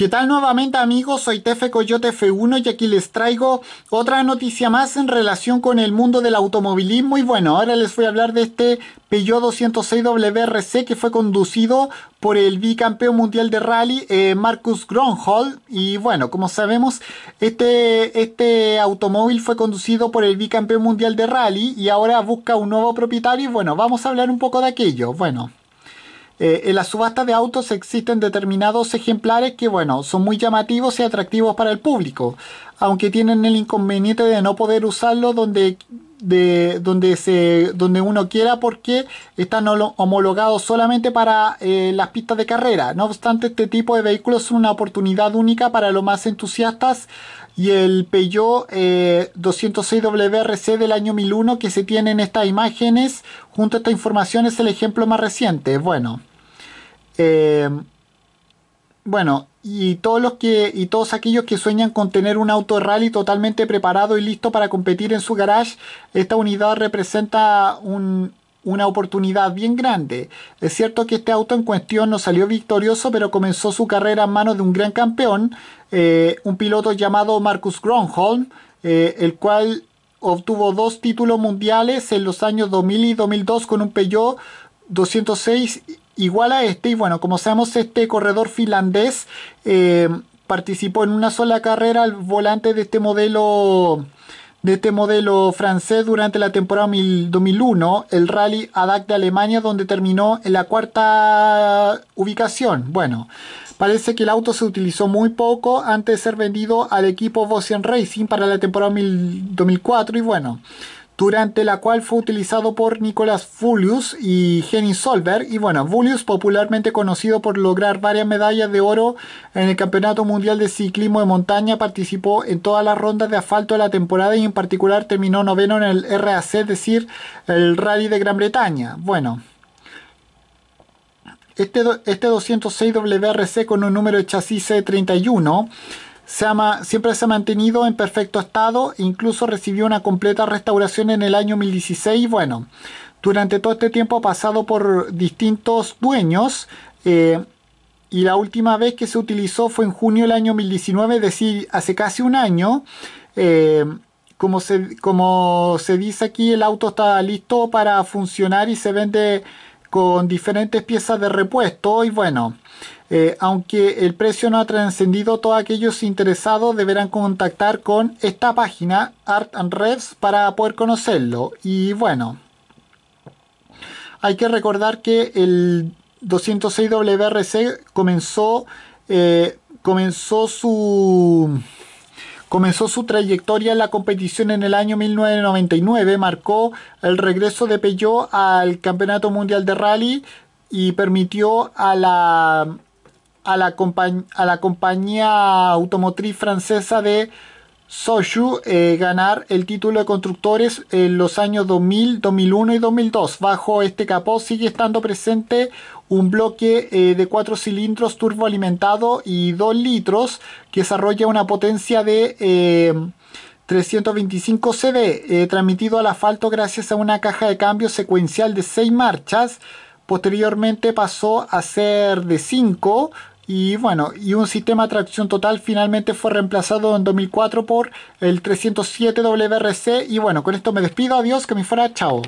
¿Qué tal nuevamente amigos? Soy Tefe Coyote F1 y aquí les traigo otra noticia más en relación con el mundo del automovilismo y bueno, ahora les voy a hablar de este Peugeot 206 WRC que fue conducido por el bicampeón mundial de rally eh, Marcus Gronhold y bueno, como sabemos este, este automóvil fue conducido por el bicampeón mundial de rally y ahora busca un nuevo propietario y bueno, vamos a hablar un poco de aquello, bueno... Eh, en las subastas de autos existen determinados ejemplares que, bueno, son muy llamativos y atractivos para el público, aunque tienen el inconveniente de no poder usarlo donde de donde donde uno quiera porque están homologados solamente para eh, las pistas de carrera no obstante este tipo de vehículos es una oportunidad única para los más entusiastas y el Peugeot 206 eh, WRC del año 2001 que se tiene en estas imágenes junto a esta información es el ejemplo más reciente bueno Em, bueno, y todos los que y todos aquellos que sueñan con tener un auto rally totalmente preparado y listo para competir en su garage, esta unidad representa una oportunidad bien grande. Es cierto que este auto en cuestión no salió victorioso, pero comenzó su carrera en manos de un gran campeón, eh, un piloto llamado Marcus Gronholm, eh, el cual obtuvo dos títulos mundiales en los años 2000 y 2002 con un Peugeot 206 igual a este. Y bueno, como sabemos, este corredor finlandés eh, participó en una sola carrera al volante de este modelo de este modelo francés durante la temporada 2001, el Rally ADAC de Alemania, donde terminó en la cuarta ubicación. Bueno, parece que el auto se utilizó muy poco antes de ser vendido al equipo Vossian Racing para la temporada 2004 y bueno, durante la cual fue utilizado por Nicolas Vullius y jenny Solberg. Y bueno, Fulius, popularmente conocido por lograr varias medallas de oro en el Campeonato Mundial de Ciclismo de Montaña, participó en todas las rondas de asfalto de la temporada y en particular terminó noveno en el RAC, es decir, el Rally de Gran Bretaña. Bueno, este, este 206 WRC con un número de chasis C31 siempre se ha mantenido en perfecto estado, incluso recibió una completa restauración en el año 2016. Bueno, durante todo este tiempo ha pasado por distintos dueños eh, y la última vez que se utilizó fue en junio del año 2019, es decir, hace casi un año. Eh, como, como se dice aquí, el auto está listo para funcionar y se vende con diferentes piezas de repuesto y bueno, eh, aunque el precio no ha trascendido, todos aquellos interesados deberán contactar con esta página Art and Revs para poder conocerlo y bueno, hay que recordar que el 206 WRC comenzó, eh, comenzó su Comenzó su trayectoria en la competición en el año 1999, marcó el regreso de Peugeot al Campeonato Mundial de Rally y permitió a la, a la, a la compañía automotriz francesa de Soju eh, ganar el título de constructores en los años 2000, 2001 y 2002. Bajo este capó sigue estando presente un bloque eh, de 4 cilindros turboalimentado y 2 litros que desarrolla una potencia de 325 eh, CD, transmitido al asfalto gracias a una caja de cambio secuencial de 6 marchas. Posteriormente pasó a ser de 5 y bueno, y un sistema de tracción total finalmente fue reemplazado en 2004 por el 307 WRC. Y bueno, con esto me despido, adiós, que me fuera, chao.